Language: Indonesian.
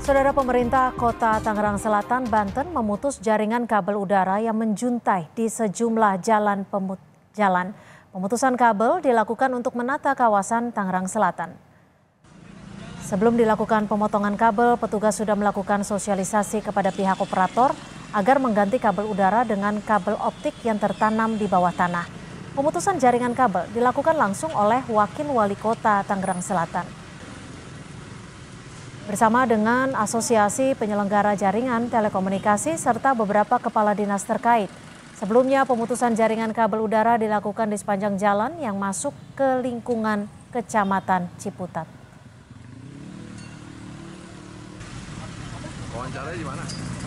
Saudara pemerintah kota Tangerang Selatan, Banten memutus jaringan kabel udara yang menjuntai di sejumlah jalan pemut jalan. Pemutusan kabel dilakukan untuk menata kawasan Tangerang Selatan. Sebelum dilakukan pemotongan kabel, petugas sudah melakukan sosialisasi kepada pihak operator agar mengganti kabel udara dengan kabel optik yang tertanam di bawah tanah. Pemutusan jaringan kabel dilakukan langsung oleh Wakil Wali Kota Tangerang Selatan bersama dengan Asosiasi Penyelenggara Jaringan Telekomunikasi serta beberapa kepala dinas terkait. Sebelumnya pemutusan jaringan kabel udara dilakukan di sepanjang jalan yang masuk ke lingkungan Kecamatan Ciputat. Wawancaranya di mana?